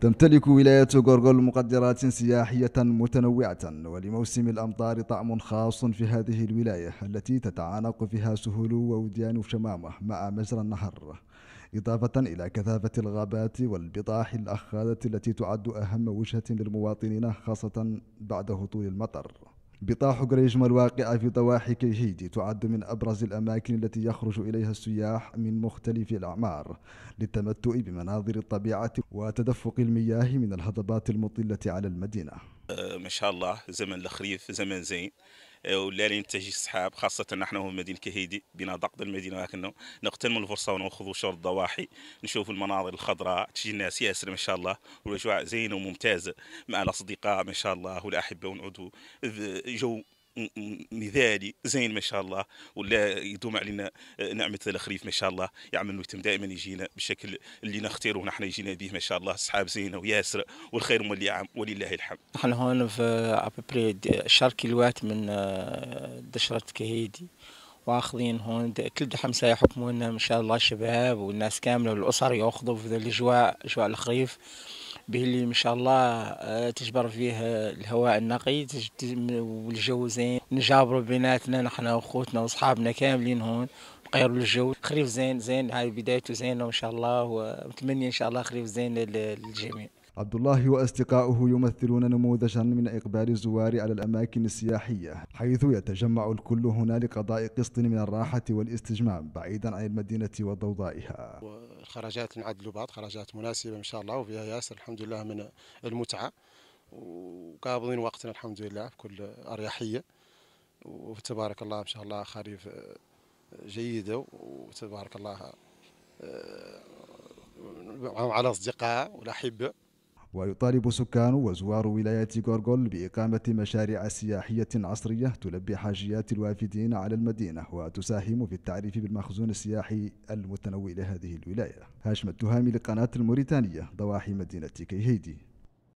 تمتلك ولاية غورغول مقدرات سياحية متنوعة ولموسم الأمطار طعم خاص في هذه الولاية التي تتعانق فيها سهول ووديان شمامة مع مجرى النهر إضافة إلى كثافة الغابات والبطاح الأخاذة التي تعد أهم وجهة للمواطنين خاصة بعد هطول المطر بطاح قريجما الواقعة في ضواحي كيهيدي تعد من أبرز الأماكن التي يخرج إليها السياح من مختلف الأعمار للتمتع بمناظر الطبيعة وتدفق المياه من الهضبات المطلة على المدينة آه، ما شاء الله زمن الخريف زمن زين ولا ينتج السحاب خاصه نحن في مدينه كهيدي بنا ضغط المدينه ولكن نغتنموا الفرصه وناخذوا شر الضواحي نشوف المناظر الخضراء تجي الناس ياسر ما شاء الله والاجواء زينه وممتازه مع الاصدقاء ما شاء الله والاحبه ونعودوا آه، جو مثالي زين ما شاء الله ولا يدوم علينا آه، نعمه الخريف ما شاء الله يعمل ويتم دائما يجينا بالشكل اللي نختاره ونحن يجينا به ما شاء الله اصحاب زينه وياسر والخير مولي عام ولله الحمد نحن هون في ابري شهر كيلوات من آه، دشره كهيدي واخذين هون كل حمسه يحكمونا ان شاء الله الشباب والناس كامله والاسر ياخذوا في الاجواء اجواء الخريف به اللي ان شاء الله آه، تجبر فيه آه، الهواء النقي والجو زين نجابروا بيناتنا نحن وخوتنا وصحابنا كاملين هون نقيروا الجو خريف زين زين هاي بدايته زينه ان شاء الله ونتمنى ان شاء الله خريف زين للجميع عبد الله وأصدقاؤه يمثلون نموذجا من إقبال الزوار على الأماكن السياحية حيث يتجمع الكل هنا لقضاء قسط من الراحة والاستجمام بعيدا عن المدينة وضوضائها خرجات مع بعض خرجات مناسبة إن شاء الله وفيها ياسر الحمد لله من المتعة وقابضين وقتنا الحمد لله بكل أريحية وتبارك الله إن شاء الله خريف آه، جيدة وتبارك الله آه، على أصدقاء والأحبة ويطالب سكان وزوار ولاية غورغول بإقامة مشاريع سياحية عصرية تلبي حاجيات الوافدين على المدينة وتساهم في التعريف بالمخزون السياحي المتنوع لهذه الولاية هاشم التهامي لقناة الموريتانية ضواحي مدينة كيهيدي